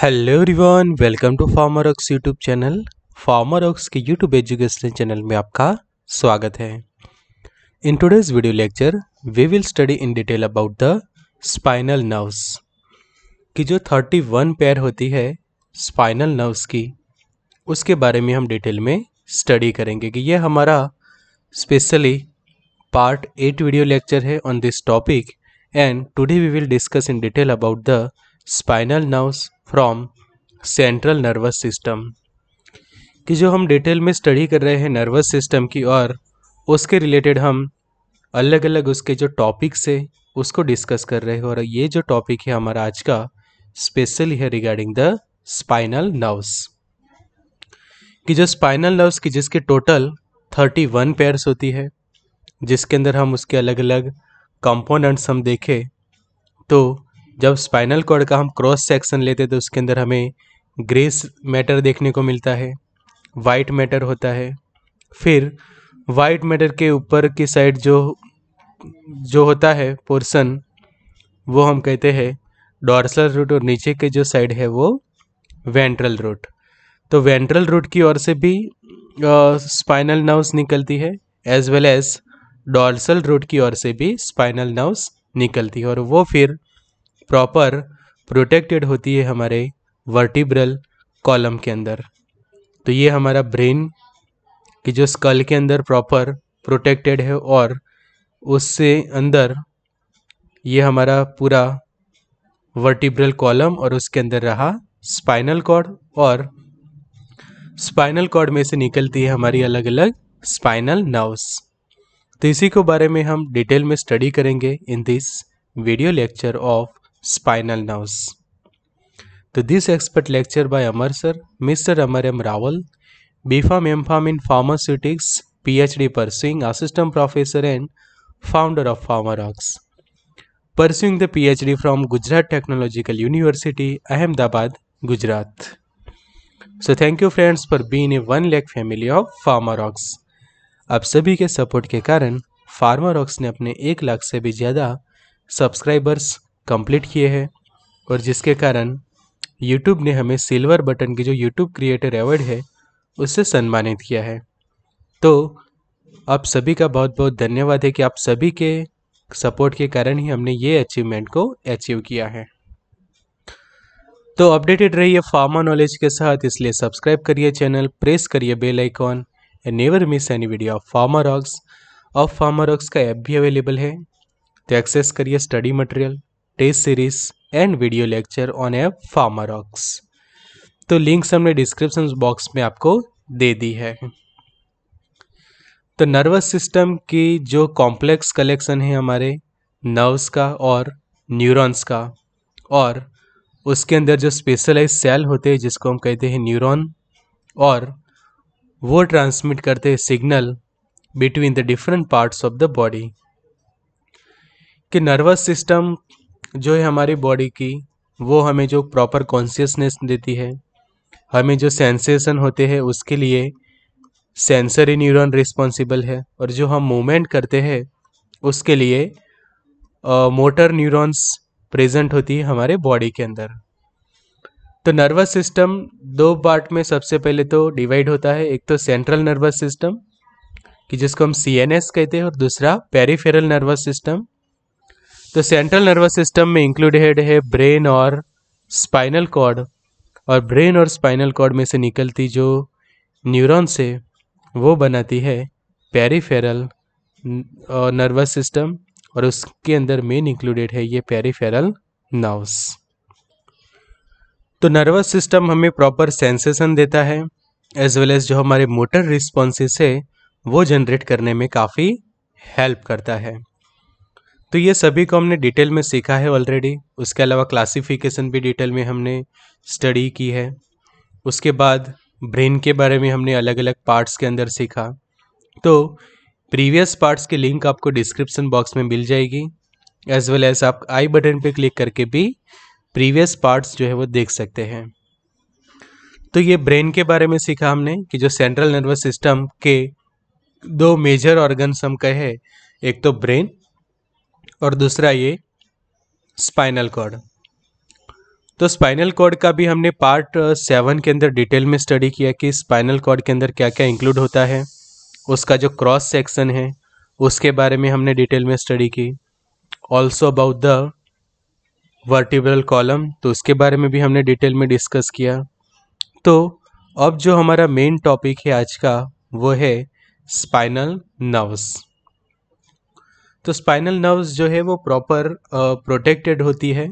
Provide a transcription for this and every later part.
Hello everyone welcome to farmer ox YouTube channel farmer ox के YouTube education channel में आपका स्वागत है in today's video lecture we will study in detail about the spinal nerves की जो 31 pair होती है स्पाइनल नर्व्स की उसके बारे में हम डिटेल में स्टडी करेंगे कि यह हमारा specially part eight video lecture है on this topic and today we will discuss in detail about the spinal nerves from central nervous system कि जो हम डिटेल में स्टडी कर रहे हैं नर्वस सिस्टम की और उसके रिलेटेड हम अलग अलग उसके जो टॉपिक्स है उसको डिस्कस कर रहे हैं और ये जो टॉपिक है हमारा आज का स्पेशली है रिगार्डिंग द स्पाइनल नर्व्स कि जो स्पाइनल नर्व्स की जिसके टोटल थर्टी वन पेयर्स होती है जिसके अंदर हम उसके अलग अलग कंपोनेंट्स हम देखें तो जब स्पाइनल कॉर्ड का हम क्रॉस सेक्शन लेते हैं तो उसके अंदर हमें ग्रेस मैटर देखने को मिलता है वाइट मैटर होता है फिर वाइट मैटर के ऊपर की साइड जो जो होता है पोर्शन वो हम कहते हैं डॉर्सल रूट और नीचे के जो साइड है वो वेंट्रल रूट तो वेंट्रल रूट की ओर से भी स्पाइनल नर्व्स निकलती है as well as dorsal root की ओर से भी स्पाइनल नर्व्स निकलती है और वो फिर प्रॉपर प्रोटेक्टेड होती है हमारे वर्टिब्रल कॉलम के अंदर तो ये हमारा ब्रेन कि जो स्कल के अंदर प्रॉपर प्रोटेक्टेड है और उससे अंदर ये हमारा पूरा वर्टिब्रल कॉलम और उसके अंदर रहा स्पाइनल कॉर्ड और स्पाइनल कॉर्ड में से निकलती है हमारी अलग अलग स्पाइनल नर्व्स तो इसी के बारे में हम डिटेल में स्टडी करेंगे in this video lecture of spinal nerves. To this expert lecture by Amar sir, Mr. Amar M. Rawal, BFAM MFAM in Pharmaceutics, PhD pursuing assistant professor and founder of Pharmarox. Pursuing the PhD from Gujarat Technological University, Ahmedabad, Gujarat. So thank you friends for being a one lakh family of Pharmarox. आप सभी के support के कारण Pharmarocks ने अपने एक लाख से भी ज़्यादा सब्सक्राइबर्स कंप्लीट किए हैं और जिसके कारण यूट्यूब ने हमें सिल्वर बटन की जो यूट्यूब क्रिएटर अवार्ड है उससे सम्मानित किया है तो आप सभी का बहुत बहुत धन्यवाद है कि आप सभी के सपोर्ट के कारण ही हमने ये अचीवमेंट को अचीव किया है तो अपडेटेड रहिए फार्मा नॉलेज के साथ इसलिए सब्सक्राइब करिए चैनल प्रेस करिए bell icon and never miss any video of Pharma Rocks of Pharma Rocks का ऐप भी अवेलेबल है तो एक्सेस करिए study material test series and video lecture on a ox तो लिंक्स हमने डिस्क्रिप्शन बॉक्स में आपको दे दी है तो नर्वस सिस्टम की जो कॉम्प्लेक्स कलेक्शन है हमारे नर्व्स का और न्यूरॉन्स का और उसके अंदर जो स्पेशलाइज सेल होते हैं जिसको हम कहते हैं न्यूरॉन और वो ट्रांसमिट करते हैं signal between the different parts of the body कि नर्वस सिस्टम जो है हमारी बॉडी की वो हमें जो प्रॉपर कॉन्सियसनेस देती है हमें जो सेंसेशन होते हैं उसके लिए सेंसरी न्यूरॉन रिस्पॉन्सिबल है और जो हम मूवमेंट करते हैं उसके लिए मोटर न्यूरॉन्स प्रेजेंट होती है हमारे बॉडी के अंदर तो नर्वस सिस्टम दो पार्ट में सबसे पहले तो डिवाइड होता है एक तो सेंट्रल नर्वस सिस्टम कि जिसको हम सी कहते हैं और दूसरा पेरीफेरल नर्वस सिस्टम तो सेंट्रल नर्वस सिस्टम में इंक्लूडेड है ब्रेन और स्पाइनल कॉर्ड और ब्रेन और स्पाइनल कॉर्ड में से निकलती जो न्यूरॉन से वो बनाती है पेरीफेरल नर्वस सिस्टम और उसके अंदर मेन इंक्लूडेड है ये पेरीफेरल नर्व्स तो नर्वस सिस्टम हमें प्रॉपर सेंसेशन देता है एज वेल एज जो हमारे मोटर रिस्पॉन्सेस है वो जनरेट करने में काफ़ी हेल्प करता है तो ये सभी को हमने डिटेल में सीखा है ऑलरेडी उसके अलावा क्लासिफिकेशन भी डिटेल में हमने स्टडी की है उसके बाद ब्रेन के बारे में हमने अलग अलग पार्ट्स के अंदर सीखा तो प्रीवियस पार्ट्स की लिंक आपको डिस्क्रिप्शन बॉक्स में मिल जाएगी एज वेल एज आप आई बटन पे क्लिक करके भी प्रीवियस पार्ट्स जो है वो देख सकते हैं तो ये ब्रेन के बारे में सीखा हमने कि जो सेंट्रल नर्वस सिस्टम के दो मेजर ऑर्गन्स हम कहे एक तो ब्रेन और दूसरा ये स्पाइनल कॉर्ड तो स्पाइनल कॉर्ड का भी हमने पार्ट सेवन के अंदर डिटेल में स्टडी किया कि स्पाइनल कॉर्ड के अंदर क्या क्या इंक्लूड होता है उसका जो क्रॉस सेक्शन है उसके बारे में हमने डिटेल में स्टडी की also about the vertebral column तो उसके बारे में भी हमने डिटेल में डिस्कस किया तो अब जो हमारा मेन टॉपिक है आज का वो है स्पाइनल नर्व्स तो स्पाइनल नर्व्स जो है वो प्रॉपर प्रोटेक्टेड होती है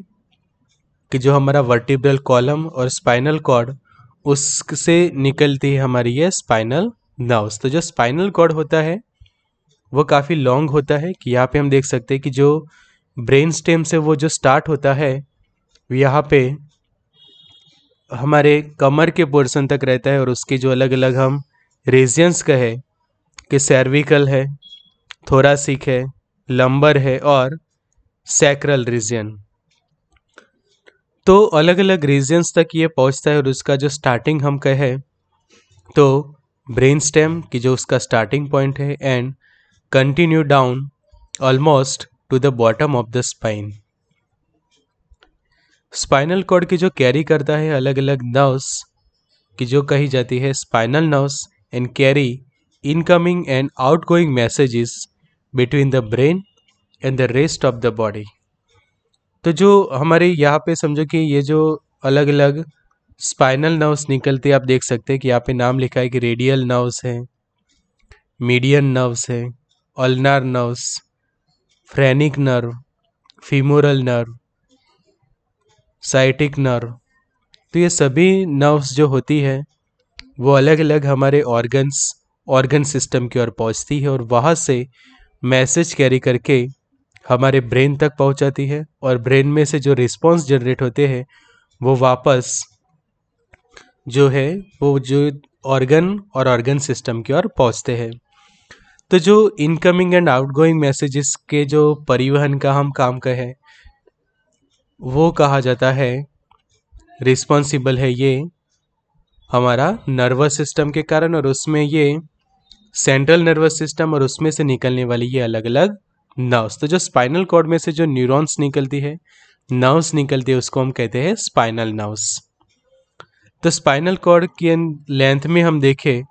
कि जो हमारा वर्टिब्रल कॉलम और स्पाइनल कॉर्ड उससे निकलती है हमारी ये स्पाइनल नर्व्स तो जो स्पाइनल कॉर्ड होता है वो काफ़ी लॉन्ग होता है कि यहाँ पे हम देख सकते हैं कि जो ब्रेन स्टेम से वो जो स्टार्ट होता है यहाँ पे हमारे कमर के पोर्सन तक रहता है और उसके जो अलग अलग हम रीजन्स का है कि सर्विकल है थोरासिक है लंबर है और सैक्रल रीजन तो अलग अलग रीजन्स तक ये पहुंचता है और उसका जो स्टार्टिंग हम कहें तो ब्रेन स्टेम की जो उसका स्टार्टिंग पॉइंट है and continue down almost to the bottom of the spine spinal cord की जो कैरी करता है अलग अलग नर्व्स की जो कही जाती है spinal nerves and carry incoming and outgoing messages between the brain and the rest of the body तो जो हमारे यहाँ पे समझो कि ये जो अलग अलग स्पाइनल नर्व्स निकलते आप देख सकते हैं कि यहाँ पे नाम लिखा है कि रेडियल नर्व्स हैं मीडियन नर्व्स हैं ulnar nerves phrenic nerve femoral nerve sciatic nerve तो ये सभी नर्व्स जो होती है वो अलग अलग हमारे ऑर्गन्स ऑर्गन सिस्टम की ओर पहुँचती है और वहाँ से मैसेज कैरी करके हमारे ब्रेन तक पहुंचाती है और ब्रेन में से जो रिस्पॉन्स जनरेट होते हैं वो वापस जो है वो जो ऑर्गन और ऑर्गन सिस्टम की ओर पहुंचते हैं तो जो इनकमिंग एंड आउटगोइंग मैसेजेस के जो परिवहन का हम काम कहें वो कहा जाता है रिस्पॉन्सिबल है ये हमारा नर्वस सिस्टम के कारण और उसमें ये सेंट्रल नर्वस सिस्टम और उसमें से निकलने वाली ये अलग अलग नर्व्स तो जो स्पाइनल कॉर्ड में से जो न्यूरॉन्स निकलती है नर्व्स निकलती है उसको हम कहते हैं स्पाइनल नर्व्स तो स्पाइनल कॉर्ड की लेंथ में हम देखें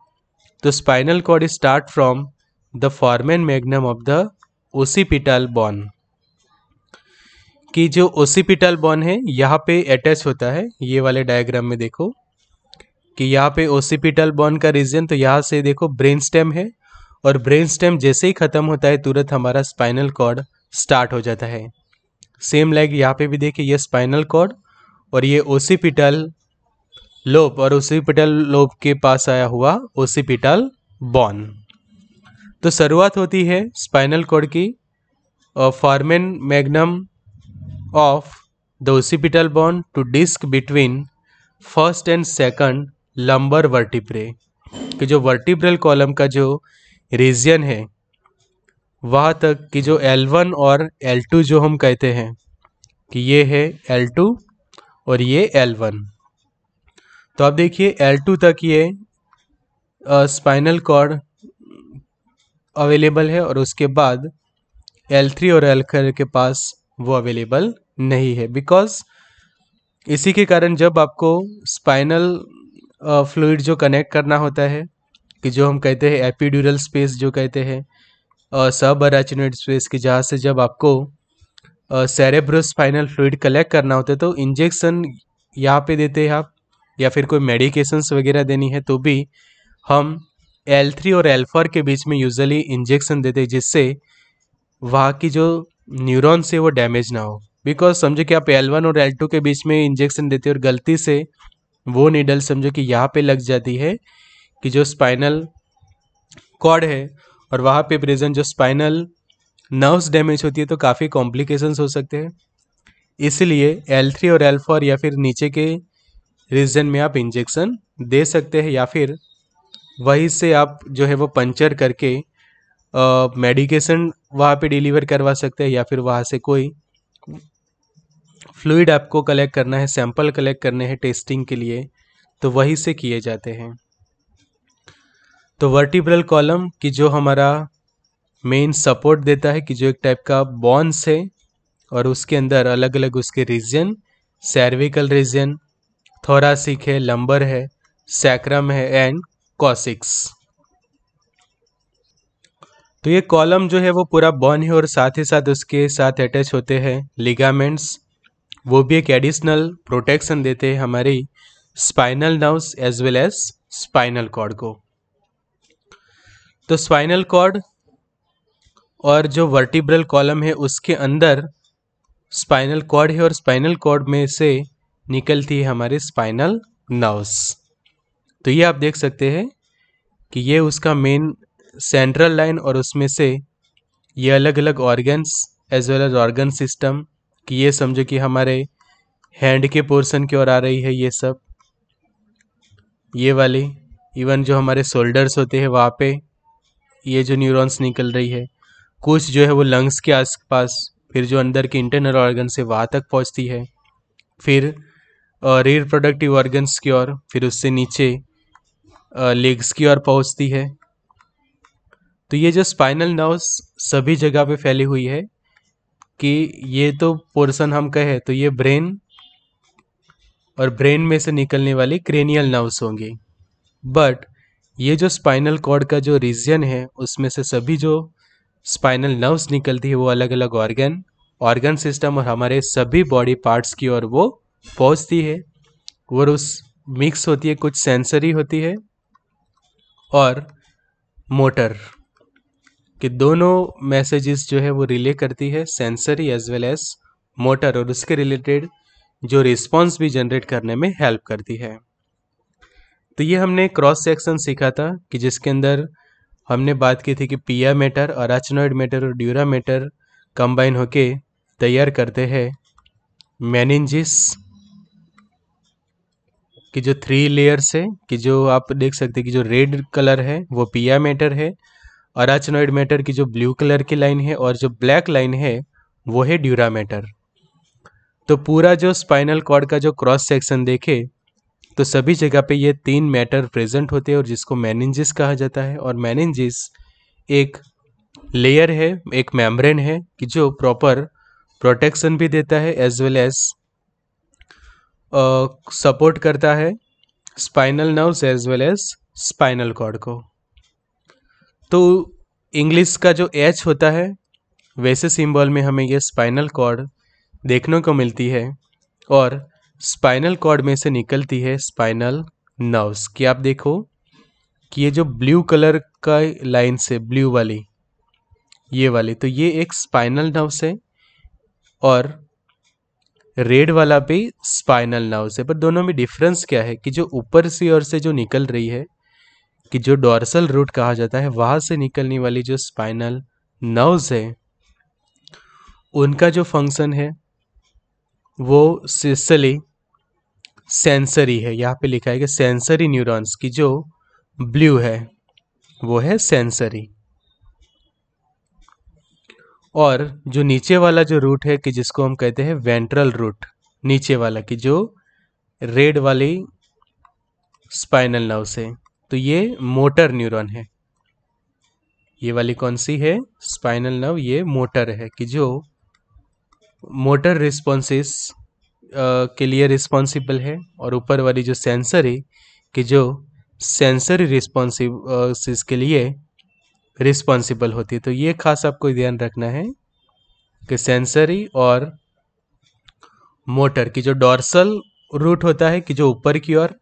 तो spinal cord start from the foramen magnum of the occipital bone कि जो ओसीपिटल बॉन है यहाँ पे अटैच होता है ये वाले डायग्राम में देखो कि यहाँ पे ओसीपिटल बोन का रीजन तो यहाँ से देखो ब्रेन स्टेम है और ब्रेन स्टेम जैसे ही ख़त्म होता है तुरंत हमारा स्पाइनल कॉर्ड स्टार्ट हो जाता है सेम लाइक यहाँ पे भी देखिए ये स्पाइनल कॉर्ड और ये ओसीपिटल लोब और ओसीपिटल लोब के पास आया हुआ ओसीपिटल बॉन तो शुरुआत होती है स्पाइनल कॉर्ड की foramen magnum of the occipital bone to disc between first and second lumbar vertebrae कि जो वर्टिप्रल कॉलम का जो रीजन है वहाँ तक कि जो L1 और L2 जो हम कहते हैं कि ये है L2 और ये L1 तो आप देखिए L2 तक ये स्पाइनल कॉर्ड अवेलेबल है और उसके बाद L3 और L4 के पास वो अवेलेबल नहीं है बिकॉज इसी के कारण जब आपको स्पाइनल फ्लूड जो कनेक्ट करना होता है कि जो हम कहते हैं एपीड्यूरल स्पेस जो कहते हैं सब अराचुनेट स्पेस की जहाँ से जब आपको सेरेब्रोस्पाइनल फ्लूड कलेक्ट करना होता है तो इंजेक्शन यहाँ पे देते हैं आप या फिर कोई मेडिकेशंस वगैरह देनी है तो भी हम एल थ्री और एल फोर के बीच में यूजली इंजेक्शन देते हैं जिससे वहाँ की जो न्यूरॉन्स है वो डैमेज ना हो बिकॉज समझो कि आप एल वन और एल टू के बीच में इंजेक्शन देते हो और गलती से वो नीडल समझो कि यहाँ पे लग जाती है कि जो स्पाइनल कॉर्ड है और वहाँ पे प्रेजेंट जो स्पाइनल नर्व्स डैमेज होती है तो काफ़ी कॉम्प्लिकेशंस हो सकते हैं इसलिए एल थ्री और एल फोर या फिर नीचे के रीजन में आप इंजेक्शन दे सकते हैं या फिर वहीं से आप जो है वो पंचर करके मेडिकेशन वहाँ पे डिलीवर करवा सकते हैं या फिर वहाँ से कोई फ्लूड आपको कलेक्ट करना है सैंपल कलेक्ट करने हैं टेस्टिंग के लिए तो वही से किए जाते हैं तो वर्टिब्रल कॉलम कि जो हमारा मेन सपोर्ट देता है कि जो एक टाइप का बॉन्स है और उसके अंदर अलग अलग उसके रीजन सर्विकल रीजन थोरासिक है लंबर है सैक्रम है एंड कॉसिक्स तो ये कॉलम जो है वो पूरा बॉन है और साथ ही साथ उसके साथ अटैच होते हैं लिगामेंट्स वो भी एक एडिशनल प्रोटेक्शन देते हैं हमारी spinal nerves as well as spinal cord को तो स्पाइनल कॉर्ड और जो वर्टिब्रल कॉलम है उसके अंदर स्पाइनल कॉर्ड है और स्पाइनल कॉर्ड में से निकलती है हमारे स्पाइनल नर्व्स तो ये आप देख सकते हैं कि ये उसका मेन सेंट्रल लाइन और उसमें से ये अलग अलग organs as well as organ system कि ये समझो कि हमारे हैंड के पोर्शन की ओर आ रही है ये सब ये वाली इवन जो हमारे शोल्डर्स होते हैं वहाँ पे ये जो न्यूरॉन्स निकल रही है कुछ जो है वो लंग्स के आसपास फिर जो अंदर के इंटरनल ऑर्गन से वहाँ तक पहुँचती है फिर रिप्रोडक्टिव ऑर्गन्स की ओर फिर उससे नीचे लेग्स की ओर पहुँचती है तो ये जो स्पाइनल नर्व्स सभी जगह पे फैली हुई है कि ये तो पोर्सन हम कहे तो ये ब्रेन और ब्रेन में से निकलने वाली क्रेनियल नर्व्स होंगी बट ये जो स्पाइनल कॉर्ड का जो रीजन है उसमें से सभी जो स्पाइनल नर्व्स निकलती है वो अलग अलग ऑर्गन ऑर्गन सिस्टम और हमारे सभी बॉडी पार्ट्स की ओर वो पहुंचती है और उस मिक्स होती है कुछ सेंसरी होती है और मोटर कि दोनों मैसेजेस जो है वो रिले करती है sensory as well as motor और उसके रिलेटेड जो रिस्पॉन्स भी जनरेट करने में हेल्प करती है तो ये हमने क्रॉस सेक्शन सीखा था कि जिसके अंदर हमने बात की थी कि पिया मेटर अचनोइड मेटर और ड्यूरा मेटर कंबाइन होके तैयार करते हैं मैनिजिस कि जो थ्री लेयर्स है कि जो आप देख सकते हैं कि जो रेड कलर है वो पिया मेटर है अराचनोइड मैटर की जो ब्लू कलर की लाइन है और जो ब्लैक लाइन है वो है ड्यूरा मैटर तो पूरा जो स्पाइनल कॉर्ड का जो क्रॉस सेक्शन देखे तो सभी जगह पे ये तीन मैटर प्रेजेंट होते हैं और जिसको मैनेंजिस कहा जाता है और मैनेंजिस एक लेयर है एक मेम्ब्रेन है कि जो प्रॉपर प्रोटेक्शन भी देता है एज वेल एज सपोर्ट करता है spinal nerves as well as spinal cord को तो इंग्लिश का जो एच होता है वैसे सिंबल में हमें यह स्पाइनल कॉर्ड देखने को मिलती है और स्पाइनल कॉर्ड में से निकलती है स्पाइनल नर्व्स कि आप देखो कि ये जो ब्लू कलर का लाइन से ब्लू वाली ये वाली तो ये एक स्पाइनल नर्व्स है और रेड वाला भी स्पाइनल नर्व्स है पर दोनों में डिफरेंस क्या है कि जो ऊपर से और से जो निकल रही है कि जो डोर्सल रूट कहा जाता है वहाँ से निकलने वाली जो स्पाइनल नर्व्स है उनका जो फंक्शन है वो सिसली सेंसरी है यहाँ पे लिखा है कि सेंसरी न्यूरॉन्स की जो ब्लू है वो है सेंसरी और जो नीचे वाला जो रूट है कि जिसको हम कहते हैं वेंट्रल रूट नीचे वाला की जो रेड वाली स्पाइनल नर्व है तो ये मोटर न्यूरॉन है ये वाली कौन सी है स्पाइनल नर्व ये मोटर है कि जो मोटर रिस्पॉन्सिस के लिए रिस्पॉन्सिबल है और ऊपर वाली जो सेंसरी कि जो सेंसरी रिस्पॉन्सिस के लिए रिस्पॉन्सिबल होती है तो ये खास आपको ध्यान रखना है कि सेंसरी और मोटर की जो डॉर्सल रूट होता है कि जो ऊपर की ओर और,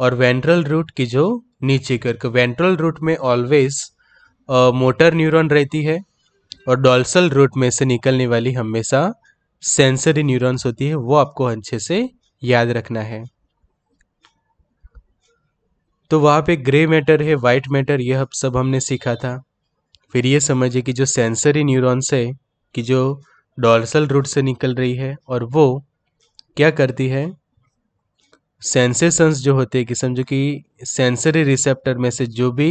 और वेंट्रल रूट की जो नीचे करके वेंट्रल रूट में ऑलवेज मोटर न्यूरॉन रहती है और डॉल्सल रूट में से निकलने वाली हमेशा सेंसरी न्यूरॉन्स होती है वो आपको अच्छे से याद रखना है तो वहाँ पे ग्रे मैटर है वाइट मैटर यह सब हमने सीखा था फिर ये समझिए कि जो सेंसरी न्यूरॉन्स है कि जो डॉल्सल रूट से निकल रही है और वो क्या करती है सेंसेशंस जो होते हैं कि समझो कि सेंसरी रिसेप्टर में से जो भी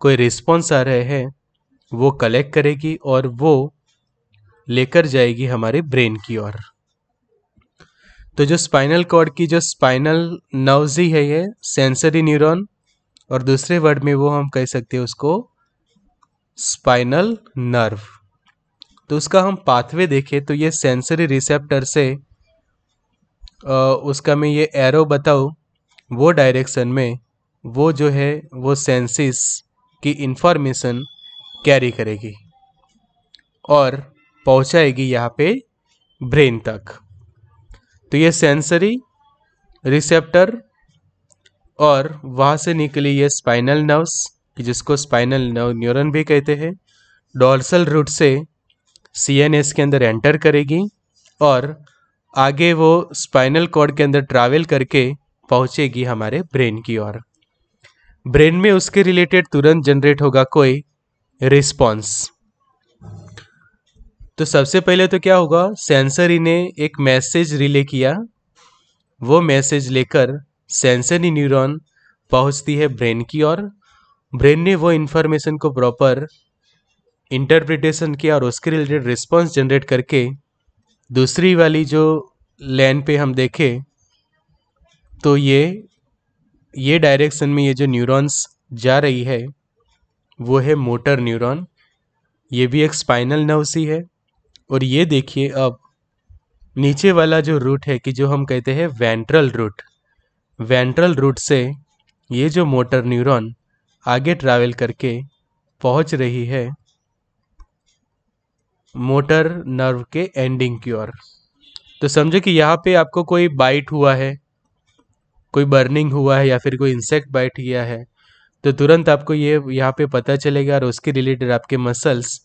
कोई रिस्पॉन्स आ रहे हैं वो कलेक्ट करेगी और वो लेकर जाएगी हमारे ब्रेन की ओर तो जो स्पाइनल कॉर्ड की जो स्पाइनल नर्व्स ही है ये सेंसरी न्यूरॉन और दूसरे वर्ड में वो हम कह सकते हैं उसको स्पाइनल नर्व तो उसका हम पाथवे देखें तो ये सेंसरी रिसेप्टर से उसका मैं ये एरो बताऊँ वो डायरेक्शन में वो जो है वो सेंसिस की इन्फॉर्मेशन कैरी करेगी और पहुंचाएगी यहाँ पे ब्रेन तक तो ये सेंसरी रिसेप्टर और वहाँ से निकली ये स्पाइनल नर्व्स जिसको स्पाइनल नर्व न्यूरॉन भी कहते हैं डॉर्सल रूट से सीएनएस के अंदर एंटर करेगी और आगे वो स्पाइनल कॉर्ड के अंदर ट्रैवल करके पहुंचेगी हमारे ब्रेन की ओर ब्रेन में उसके रिलेटेड तुरंत जनरेट होगा कोई रिस्पॉन्स तो सबसे पहले तो क्या होगा सेंसर ने एक मैसेज रिले किया वो मैसेज लेकर सेंसरी न्यूरॉन पहुंचती है ब्रेन की ओर ब्रेन ने वो इन्फॉर्मेशन को प्रॉपर इंटरप्रिटेशन किया और उसके रिलेटेड रिस्पॉन्स जनरेट करके दूसरी वाली जो लेन पे हम देखें तो ये ये डायरेक्शन में ये जो न्यूरॉन्स जा रही है वो है मोटर न्यूरॉन ये भी एक स्पाइनल नर्व सी है और ये देखिए अब नीचे वाला जो रूट है कि जो हम कहते हैं वेंट्रल रूट वेंट्रल रूट से ये जो मोटर न्यूरॉन आगे ट्रैवल करके पहुंच रही है मोटर नर्व के एंडिंग की ओर तो समझो कि यहाँ पे आपको कोई बाइट हुआ है कोई बर्निंग हुआ है या फिर कोई इंसेक्ट बाइट किया है तो तुरंत आपको ये यहाँ पे पता चलेगा और उसके रिलेटेड आपके मसल्स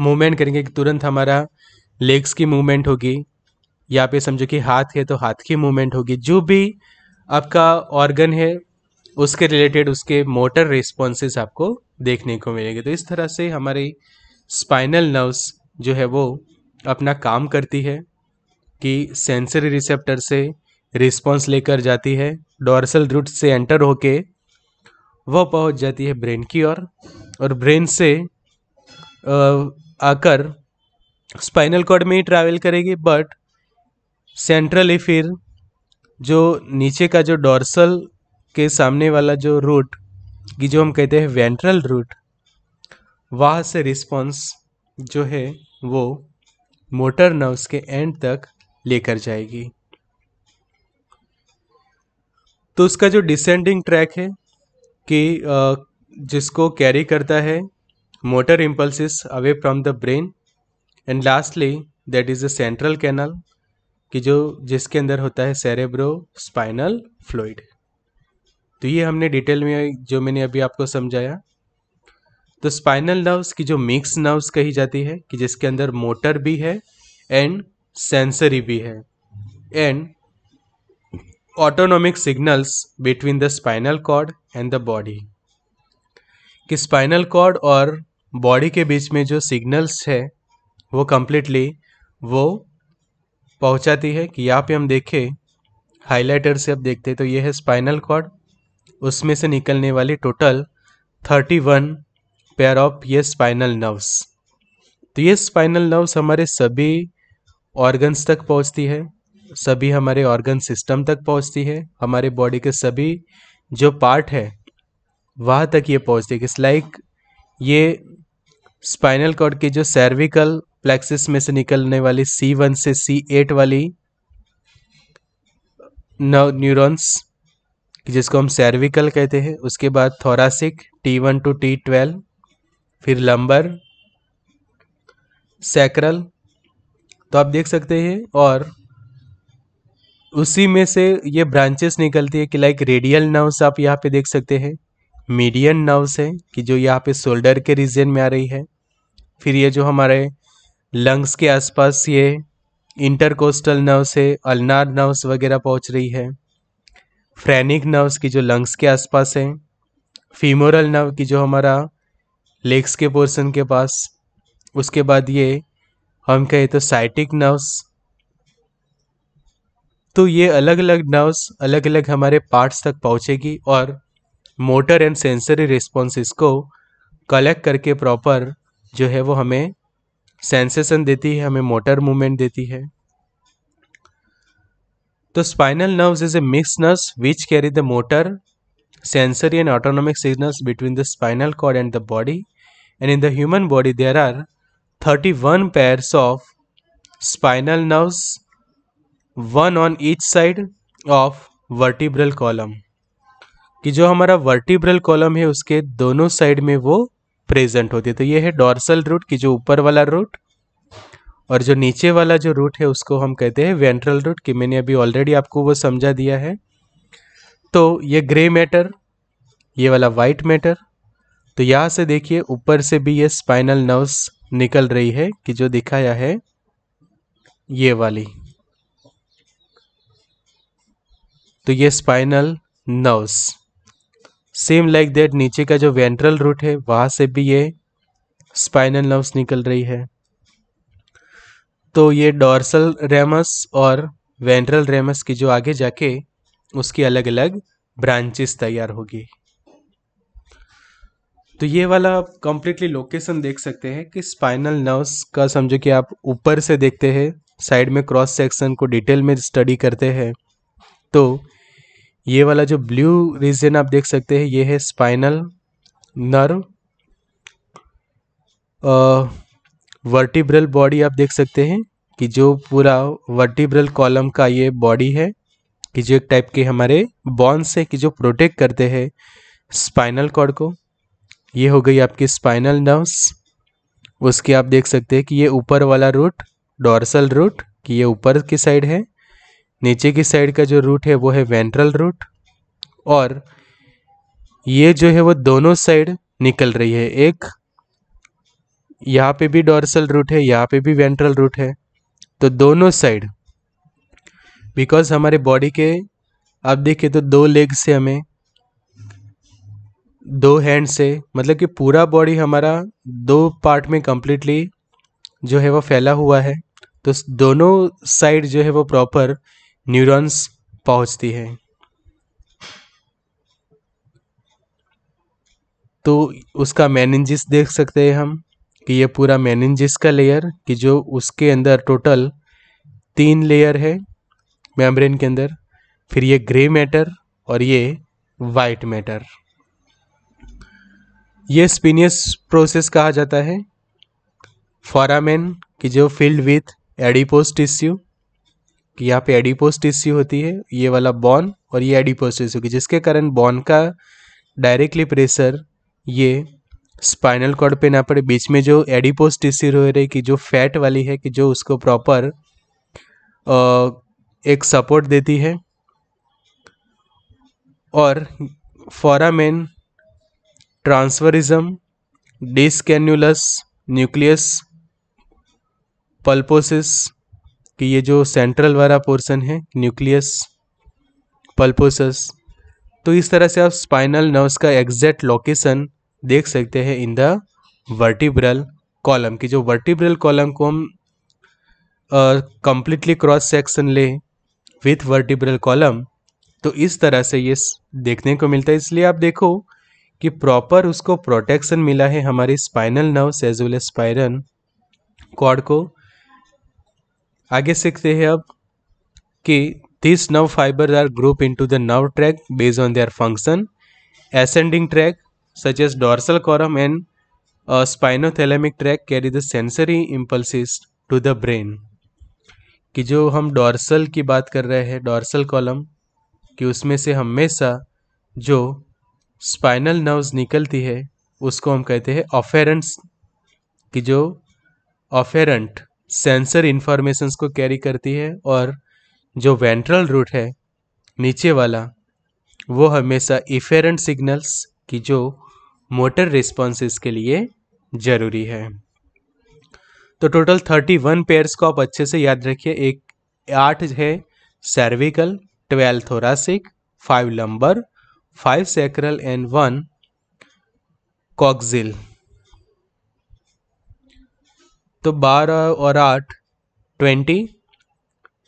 मूवमेंट करेंगे कि तुरंत हमारा लेग्स की मूवमेंट होगी या पे समझो कि हाथ है तो हाथ की मूवमेंट होगी जो भी आपका ऑर्गन है उसके रिलेटेड उसके मोटर रिस्पॉन्सेज आपको देखने को मिलेंगे तो इस तरह से हमारी स्पाइनल नर्व्स जो है वो अपना काम करती है कि सेंसरी रिसेप्टर से रिस्पॉन्स लेकर जाती है डोरसल रूट से एंटर होके वह पहुंच जाती है ब्रेन की ओर और, और ब्रेन से आकर स्पाइनल कॉर्ड में ही ट्रैवल करेगी बट सेंट्रली फिर जो नीचे का जो डॉर्सल के सामने वाला जो रूट कि जो हम कहते हैं वेंट्रल रूट वहाँ से रिस्पॉन्स जो है वो मोटर नर्व्स के एंड तक लेकर जाएगी तो उसका जो डिसेंडिंग ट्रैक है कि जिसको कैरी करता है motor impulses away from the brain and lastly that is the central canal कि जो जिसके अंदर होता है सेरेब्रो स्पाइनल फ्लोइड तो ये हमने डिटेल में जो मैंने अभी आपको समझाया तो स्पाइनल नर्व्स की जो मिक्स नर्व्स कही जाती है कि जिसके अंदर मोटर भी है एंड सेंसरी भी है and autonomic signals between the spinal cord and the body कि स्पाइनल कॉर्ड और बॉडी के बीच में जो सिग्नल्स है वो कम्प्लीटली वो पहुंचाती है कि यहाँ पे हम देखें हाईलाइटर से अब देखते हैं तो ये है स्पाइनल कॉर्ड उसमें से निकलने वाली total thirty one pair of ये स्पाइनल नर्व्स तो ये स्पाइनल नर्व्स हमारे सभी ऑर्गन्स तक पहुंचती है सभी हमारे ऑर्गन सिस्टम तक पहुंचती है हमारे बॉडी के सभी जो पार्ट है वहाँ तक ये पहुंचती है इस लाइक ये स्पाइनल कॉर्ड की जो सर्विकल प्लेक्सिस में से निकलने वाली सी वन से सी एट वाली न्यूरॉन्स जिसको हम सर्विकल कहते हैं उसके बाद thoracic T one two T twelve फिर लंबर सैक्रल तो आप देख सकते हैं और उसी में से ये ब्रांचेस निकलती है कि लाइक रेडियल नर्व्स आप यहाँ पे देख सकते हैं मीडियन नर्व्स है कि जो यहाँ पे शोल्डर के रीजन में आ रही है फिर ये जो हमारे लंग्स के आसपास ये इंटरकोस्टल नर्व्स है अल्नार नर्व्स वगैरह पहुँच रही है फ्रैनिक नर्व्स की जो लंग्स के आसपास है फीमोरल नर्व की जो हमारा लेग्स के पोर्सन के पास उसके बाद ये हम कहें तो साइटिक नर्व्स तो ये अलग अलग नर्व्स अलग अलग हमारे पार्ट्स तक पहुँचेगी और मोटर एंड सेंसरी रिस्पॉन्स को कलेक्ट करके प्रॉपर जो है वो हमें सेंसेशन देती है हमें मोटर मूवमेंट देती है तो spinal nerves is a mix nerves which carry the motor sensory and autonomic signals between the spinal cord and the body. And in the human body, there are 31 pairs of spinal nerves, one on each side of vertebral column. कि जो हमारा vertebral column है उसके दोनों side में वो present होती है तो ये है डॉर्सल रूट की जो ऊपर वाला रूट और जो नीचे वाला जो रूट है उसको हम कहते हैं वेंट्रल रूट कि मैंने अभी ऑलरेडी आपको वो समझा दिया है तो ये ग्रे मैटर ये वाला वाइट मैटर तो यहाँ से देखिए ऊपर से भी ये स्पाइनल नर्व्स निकल रही है कि जो दिखाया है ये वाली तो ये spinal nerves same like that नीचे का जो वेंट्रल रूट है वहाँ से भी ये स्पाइनल नर्व्स निकल रही है तो ये डॉर्सल रेमस और वेंट्रल रेमस की जो आगे जाके उसकी अलग अलग ब्रांचेस तैयार होगी तो ये वाला आप कंप्लीटली लोकेशन देख सकते हैं कि स्पाइनल नर्व्स का समझो कि आप ऊपर से देखते हैं साइड में क्रॉस सेक्शन को डिटेल में स्टडी करते हैं तो ये वाला जो ब्लू रीजन आप देख सकते हैं ये है स्पाइनल नर्व वर्टिब्रल बॉडी आप देख सकते हैं कि जो पूरा वर्टिब्रल कॉलम का ये बॉडी है कि जो एक टाइप के हमारे बॉन्स है कि जो प्रोटेक्ट करते हैं स्पाइनल कॉर्ड को ये हो गई आपकी स्पाइनल नर्व्स उसके आप देख सकते हैं कि ये ऊपर वाला रूट डॉर्सल रूट कि ये ऊपर की साइड है नीचे की साइड का जो रूट है वो है वेंट्रल रूट और ये जो है वो दोनों साइड निकल रही है एक यहाँ पे भी डॉर्सल रूट है यहाँ पे भी वेंट्रल रूट है तो दोनों साइड बिकॉज हमारे बॉडी के आप देखिए तो दो लेग से हमें दो हैंड से मतलब कि पूरा बॉडी हमारा दो पार्ट में कम्प्लीटली जो है वो फैला हुआ है तो दोनों साइड जो है वो प्रॉपर न्यूरॉन्स पहुंचती है तो उसका मैनेजिस देख सकते हैं हम कि ये पूरा मैनेजिस का लेयर कि जो उसके अंदर टोटल तीन लेयर है मेम्ब्रेन के अंदर फिर ये ग्रे मैटर और ये वाइट मैटर ये स्पिनियस प्रोसेस कहा जाता है फॉरामेन की जो फिल्ड विथ एडिपोस टिश्यू कि यहाँ पे एडिपोस टिश्यू होती है ये वाला बॉन और ये एडिपोस टिश्यू की जिसके कारण बॉन का डायरेक्टली प्रेशर ये स्पाइनल कॉर्ड पे ना पड़े बीच में जो एडिपोस टिश्यू हो रही कि जो फैट वाली है कि जो उसको प्रॉपर एक सपोर्ट देती है और फॉरामेन ट्रांसफरिज्म डिसकैन्यूलस न्यूक्लियस पल्पोसिस कि ये जो सेंट्रल वाला पोर्शन है न्यूक्लियस पल्पोसस तो इस तरह से आप स्पाइनल नर्व्स का एग्जैक्ट लोकेशन देख सकते हैं इन द वर्टिब्रल कॉलम की जो वर्टिब्रल कॉलम को हम कंप्लीटली क्रॉस सेक्शन ले विथ वर्टिब्रल कॉलम तो इस तरह से ये देखने को मिलता है इसलिए आप देखो कि प्रॉपर उसको प्रोटेक्शन मिला है हमारी स्पाइनल नर्व सेजुल स्पाइरन कॉर्ड को आगे सीखते हैं अब कि this nerve fibre are group into the nerve tract based on their function ascending tract such as dorsal column and spinothalamic tract carry the sensory impulses to the brain कि जो हम dorsal की बात कर रहे हैं डॉर्सल कॉलम कि उसमें से हमेशा जो स्पाइनल नर्व्स निकलती है उसको हम कहते हैं ऑफेरेंट्स कि जो ऑफेरेंट सेंसर इन्फॉर्मेशंस को कैरी करती है और जो वेंट्रल रूट है नीचे वाला वो हमेशा इफेरेंट सिग्नल्स की जो मोटर रिस्पॉन्सेस के लिए ज़रूरी है तो टोटल थर्टी वन पेयर्स को आप अच्छे से याद रखिए एक आठ है cervical twelve thoracic five lumbar five sacral and one coccygeal तो बारह और आठ ट्वेंटी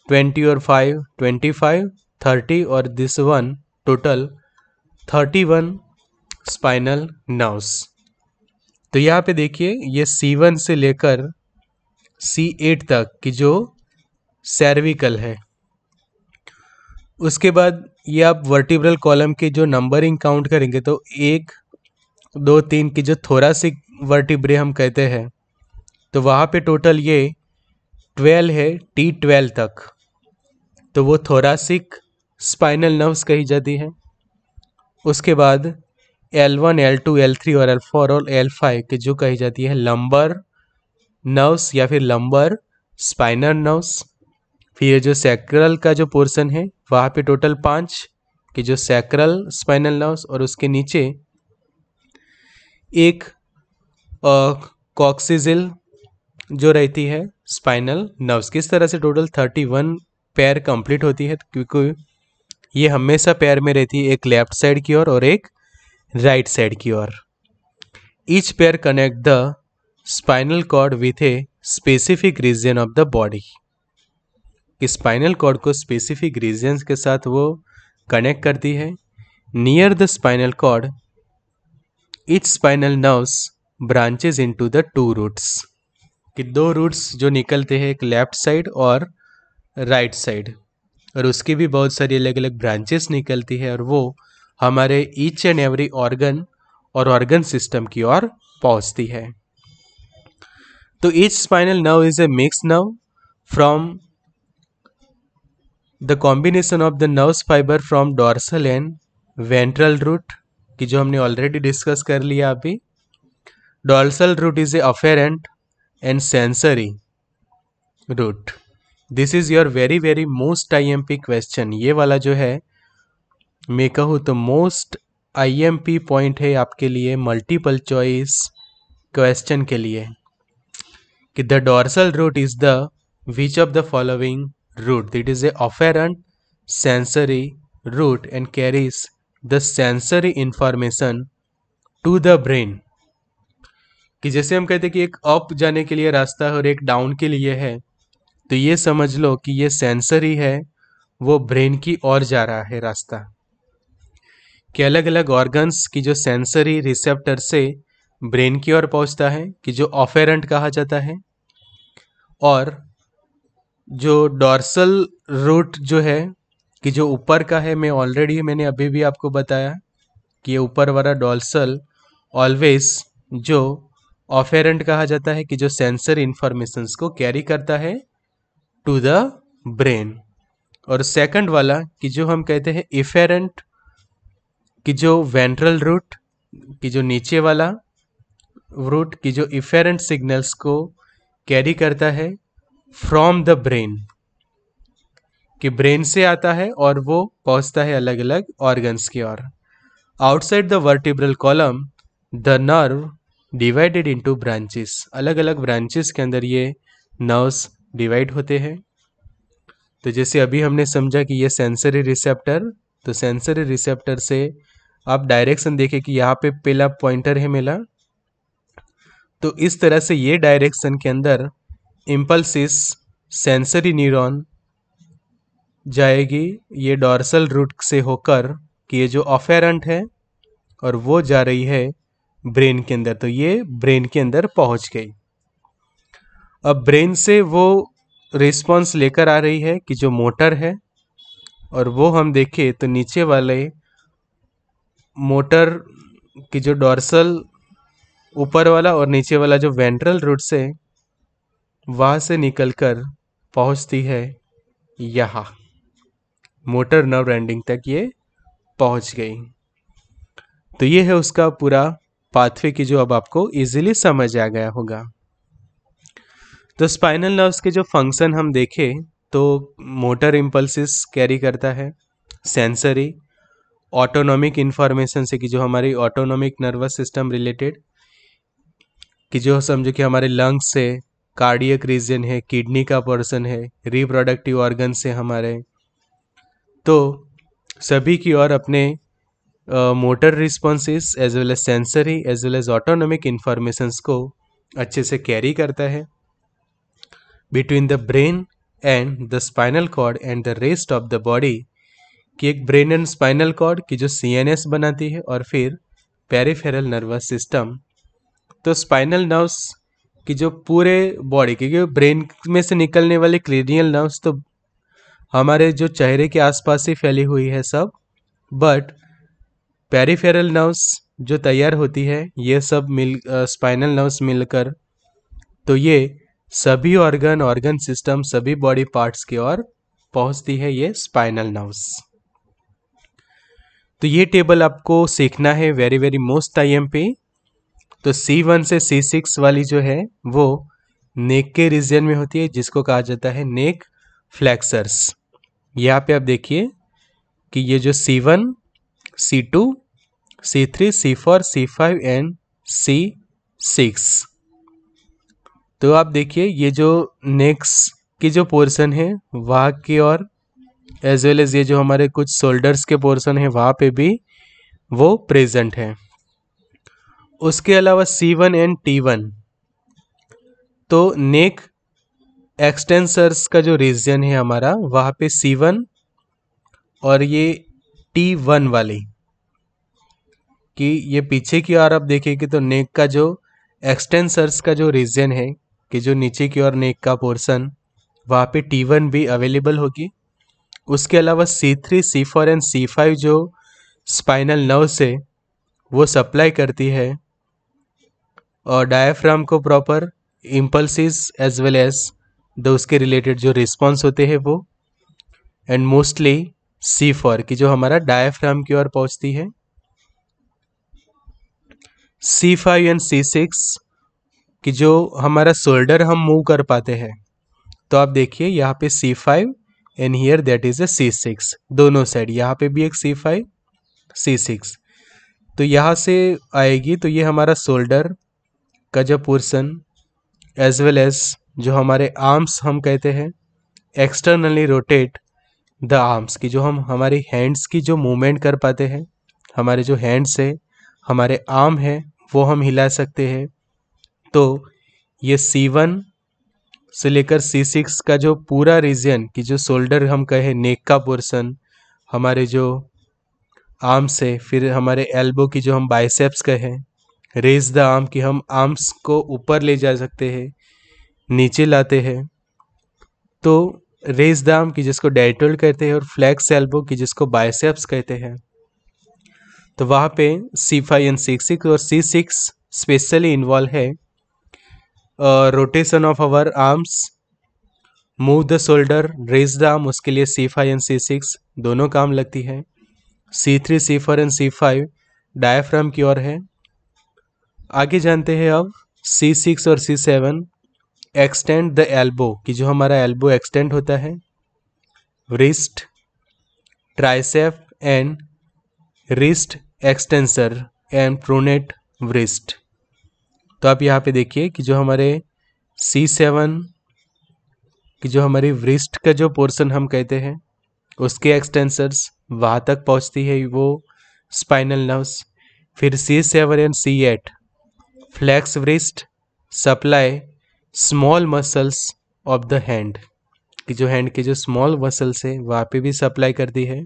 ट्वेंटी और फाइव ट्वेंटी फाइव थर्टी और this one total thirty one spinal nerves तो यहाँ पे देखिए ये सी वन से लेकर सी एट तक कि जो सर्विकल है उसके बाद ये आप वर्टिब्रल कॉलम की जो नंबरिंग काउंट करेंगे तो एक दो तीन की जो थोरासिक वर्टिब्रे हम कहते हैं तो वहाँ पे टोटल ये ट्वेल्व है टी ट्वेल्व तक तो वो थोरासिक स्पाइनल नर्व्स कही जाती है उसके बाद L one L two L three और एल फोर और एल फाइव की जो कही जाती है लंबर नर्व्स या फिर लंबर स्पाइनर नर्व्स फिर जो सैक्रल का जो पोर्शन है वहाँ पे टोटल पांच कि जो सैक्रल स्पाइनल नर्व्स और उसके नीचे एक कॉक्सीजिल जो रहती है स्पाइनल नर्व्स किस तरह से total thirty one pair complete होती है क्योंकि ये हमेशा पैर में रहती है एक लेफ्ट साइड की ओर और, और एक राइट right साइड की ओर each pair connect the spinal cord with a specific region of the body कि स्पाइनल कॉर्ड को स्पेसिफिक रीजन्स के साथ वो कनेक्ट करती है near the spinal cord each spinal nerves branches into the two roots कि दो रूट्स जो निकलते हैं एक लेफ्ट साइड और राइट right साइड और उसकी भी बहुत सारी अलग अलग ब्रांचेस निकलती है और वो हमारे ईच एंड एवरी ऑर्गन और ऑर्गन सिस्टम की ओर पहुंचती है तो each spinal nerve is a mix nerve from the combination of the nerve fibre from dorsal and ventral root की जो हमने ऑलरेडी डिस्कस कर लिया अभी dorsal root is a afferent and sensory root this is your very very most I M P question ये वाला जो है मैं कहूँ तो most I M P point है आपके लिए मल्टीपल चॉइस क्वेश्चन के लिए The dorsal root is the which of the following root? It is a afferent sensory root and carries the sensory information to the brain. कि जैसे हम कहते हैं कि एक अप जाने के लिए रास्ता है और एक डाउन के लिए है तो ये समझ लो कि ये सेंसरी है वो ब्रेन की ओर जा रहा है रास्ता कि अलग अलग ऑर्गन्स की जो सेंसरी रिसेप्टर से ब्रेन की ओर पहुंचता है कि जो ऑफेरेंट कहा जाता है और जो डॉर्सल रूट जो है कि जो ऊपर का है मैं ऑलरेडी मैंने अभी भी आपको बताया कि ये ऊपर वाला डॉर्सल ऑलवेज जो ऑफेरेंट कहा जाता है कि जो सेंसर इंफॉर्मेशन को कैरी करता है टू द ब्रेन और सेकंड वाला कि जो हम कहते हैं इफेरेंट कि जो वेंट्रल रूट कि जो नीचे वाला रूट कि जो इफेरेंट सिग्नल्स को कैरी करता है फ्रॉम द ब्रेन कि ब्रेन से आता है और वो पहुंचता है अलग अलग ऑर्गन्स की ओर outside the vertebral column the nerve divided into branches अलग अलग ब्रांचेस के अंदर ये नर्व्स डिवाइड होते हैं तो जैसे अभी हमने समझा कि ये सेंसरी रिसेप्टर तो सेंसरी रिसेप्टर से आप डायरेक्शन देखें कि यहाँ पे पहला पॉइंटर है मेरा तो इस तरह से ये डायरेक्शन के अंदर इम्पल्सिस सेंसरी न्यूरॉन जाएगी ये डॉर्सल रूट से होकर कि ये जो ऑफेरेंट है और वो जा रही है ब्रेन के अंदर तो ये ब्रेन के अंदर पहुंच गई अब ब्रेन से वो रिस्पॉन्स लेकर आ रही है कि जो मोटर है और वो हम देखें तो नीचे वाले मोटर की जो डॉर्सल ऊपर वाला और नीचे वाला जो वेंट्रल रूट से वहां से निकलकर पहुंचती है यहाँ मोटर नर्व एंडिंग तक ये पहुंच गई तो ये है उसका पूरा पाथवे की जो अब आपको इजीली समझ आ गया होगा तो स्पाइनल नर्व्स के जो फंक्शन हम देखे तो मोटर इम्पल्सिस कैरी करता है सेंसरी ऑटोनॉमिक इंफॉर्मेशन से कि जो हमारी ऑटोनॉमिक नर्वस सिस्टम रिलेटेड कि जो समझो कि हमारे लंग्स से कार्डियक रीजन है किडनी का पर्सन है रिप्रोडक्टिव ऑर्गन से हमारे तो सभी की ओर अपने motor responses as well as sensory as well as autonomic informations को अच्छे से कैरी करता है between the brain and the spinal cord and the rest of the body कि एक ब्रेन एंड स्पाइनल कॉर्ड की जो सी बनाती है और फिर पेरिफेरल नर्वस सिस्टम तो स्पाइनल नर्व्स की जो पूरे बॉडी क्योंकि ब्रेन में से निकलने वाले क्लिनियल नर्व्स तो हमारे जो चेहरे के आसपास ही फैली हुई है सब बट पेरीफेरल नर्व्स जो तैयार होती है ये सब मिल स्पाइनल नर्व्स मिलकर तो ये सभी ऑर्गन ऑर्गन सिस्टम सभी बॉडी पार्ट्स की ओर पहुंचती है ये स्पाइनल नर्व्स तो ये टेबल आपको सीखना है very very most I M P तो सी वन से सी सिक्स वाली जो है वो नेक के रीजन में होती है जिसको कहा जाता है नेक फ्लैक्सर्स यहाँ पे आप देखिए कि ये जो C one C two C three C four C five and C six तो आप देखिए ये जो नेक्स की जो पोर्शन है वहाँ की और एज वेल एज ये जो हमारे कुछ शोल्डर्स के पोर्शन है वहाँ पे भी वो प्रेजेंट है उसके अलावा C one and T one तो नेक एक्सटेंसर्स का जो रीजन है हमारा वहाँ पे सी वन और ये टी वन वाली कि ये पीछे की ओर आप देखेंगे तो नेक का जो एक्सटेंसर्स का जो रीजन है कि जो नीचे की ओर नेक का पोर्शन वहाँ पे टी वन भी अवेलेबल होगी उसके अलावा C three C four and C five जो स्पाइनल नर्व से वो सप्लाई करती है डायफ्राम को proper impulses as well as the उसके रिलेटेड जो रिस्पॉन्स होते हैं वो एंड मोस्टली सी फॉर की जो हमारा डायफ्राम की ओर पहुंचती है C five and C six की जो हमारा शोल्डर हम मूव कर पाते हैं तो आप देखिए यहाँ पे C five and here that is a C six दोनों साइड यहाँ पे भी एक सी फाइव सी सिक्स तो यहाँ से आएगी तो ये हमारा शोल्डर का जो पोर्सन एज वेल एज जो हमारे आर्म्स हम कहते हैं एक्सटर्नली रोटेट द आर्म्स की जो हम हमारी हैंड्स की जो मूवमेंट कर पाते हैं हमारे जो हैंड्स है हमारे आर्म है वो हम हिला सकते हैं तो ये सी वन से लेकर सी सिक्स का जो पूरा रीजन कि जो शोल्डर हम कहे नेक का पोर्सन हमारे जो आर्म्स है फिर हमारे एल्बो की जो हम बाइसेप्स कहें रेज द आर्म कि हम आर्म्स को ऊपर ले जा सकते हैं नीचे लाते हैं तो रेज द आर्म कि जिसको डाइटोल कहते हैं और फ्लैक्स एल्बो कि जिसको बायसेप्स कहते हैं तो वहाँ पे C five and six six और सी सिक्स स्पेशली इन्वॉल्व है rotation of our arms move the shoulder raise the arm उसके लिए C five and C six दोनों काम लगती है C three C four and C five diaphragm की ओर है आगे जानते हैं अब सी सिक्स और C seven extend the elbow कि जो हमारा एल्बो एक्सटेंड होता है wrist triceps and wrist extensor and pronate wrist तो आप यहाँ पे देखिए कि जो हमारे सी सेवन कि जो हमारी व्रिस्ट का जो पोर्शन हम कहते हैं उसके एक्सटेंसर्स वहाँ तक पहुँचती है वो स्पाइनल नर्व्स फिर C seven and C eight flex wrist supply small muscles of the hand कि जो हैंड के जो स्मॉल मसल्स है वहाँ पे भी सप्लाई करती है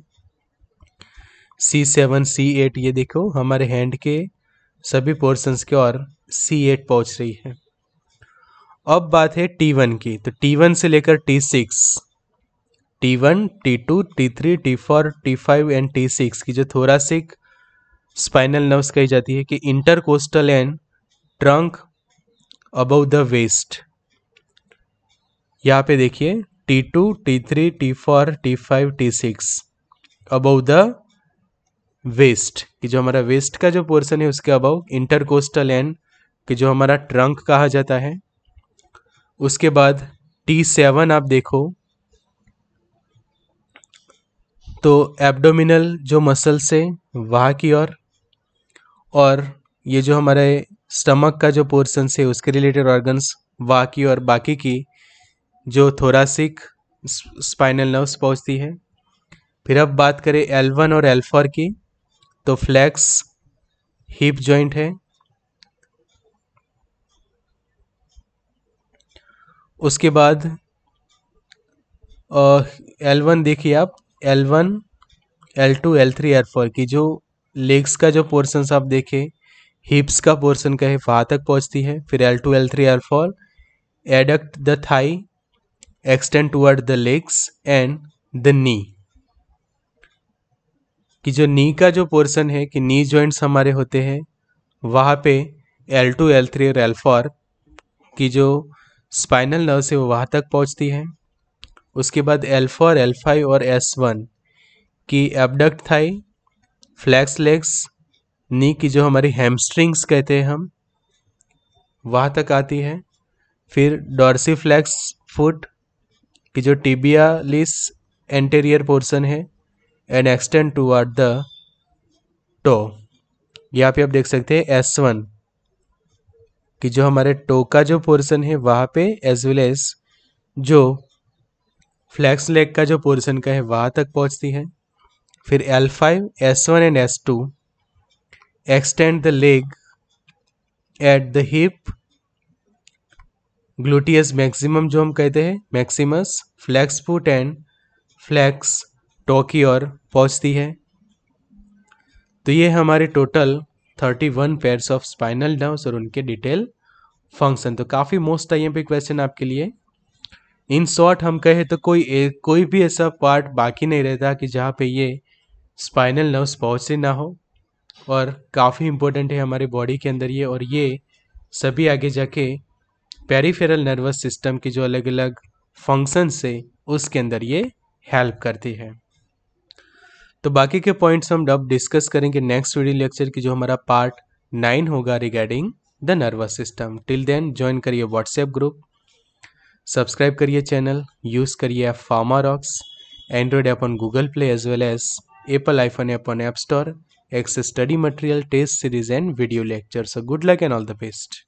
सी सेवन सी एट ये देखो हमारे हैंड के सभी पोर्सन्स के और सी एट पहुँच रही है अब बात है टी वन की तो टी वन से लेकर T six T one T two T three T four T five and T six की जो थोरासिक स्पाइनल नर्व्स कही जाती है कि intercostal and trunk above the waist यहाँ पे देखिए T2, T3, T4, T5, T6 above the waste कि जो हमारा वेस्ट का जो पोर्शन है उसके अबव इंटरकोस्टल एन कि जो हमारा ट्रंक कहा जाता है उसके बाद T7 आप देखो तो एब्डोमिनल जो मसल से वहाँ की ओर और, और ये जो हमारे स्टमक का जो पोर्सन्स है उसके रिलेटेड ऑर्गन्स वाह की और बाकी की जो थोरासिक स्पाइनल नर्व्स पहुंचती है फिर अब बात करें एल वन और एल फोर की तो फ्लैक्स हिप जॉइंट है उसके बाद एल वन देखिए आप L one L two L three L four की जो लेग्स का जो पोर्सन्स आप देखें हिप्स का पोर्सन का है वहाँ तक पहुँचती है फिर L two L three L four adduct the thigh extend toward the legs and the knee कि जो नी का जो पोर्सन है कि नी जॉइंट्स हमारे होते हैं वहाँ पे एल टू एल थ्री और एल फोर की जो स्पाइनल नर्व है वो वहाँ तक पहुँचती है उसके बाद एल फोर एल फाइव और एस वन की abduct thigh flex legs knee की जो हमारी हैमस्ट्रिंग्स कहते हैं हम वहाँ तक आती है फिर डॉर्सी फ्लैक्स फुट की जो टिबियालिस एंटेरियर पोर्शन है and extend toward the toe यहाँ पे आप देख सकते हैं एस वन कि जो हमारे टो का जो पोर्शन है वहाँ पे एज वेल एज जो फ्लैक्स लेग का जो पोर्शन का है वहाँ तक पहुँचती है फिर L five S one and S two extend the leg at the hip gluteus maximum जो हम कहते हैं maximus flex foot and flex टॉकी और पहुंचती है तो ये हमारे total thirty one pairs of spinal nerves और उनके डिटेल फंक्शन तो काफ़ी most I M P question आपके लिए इन शॉर्ट हम कहें तो कोई ए, कोई भी ऐसा पार्ट बाकी नहीं रहता कि जहाँ पे ये स्पाइनल नर्व्स पहुँचते ना हो और काफ़ी इम्पोर्टेंट है हमारे बॉडी के अंदर ये और ये सभी आगे जाके पेरीफेरल नर्वस सिस्टम के जो अलग अलग फंक्शन से उसके अंदर ये हेल्प करती है तो बाकी के पॉइंट्स हम डब डिस्कस करेंगे नेक्स्ट वीडियो लेक्चर की जो हमारा पार्ट नाइन होगा regarding the nervous system till then join करिए व्हाट्सएप ग्रुप सब्सक्राइब करिए चैनल यूज़ करिए Pharma Rocks Android app on Google Play as well as Apple iPhone app on App Store X study material, test series and video lecture. So good luck and all the best.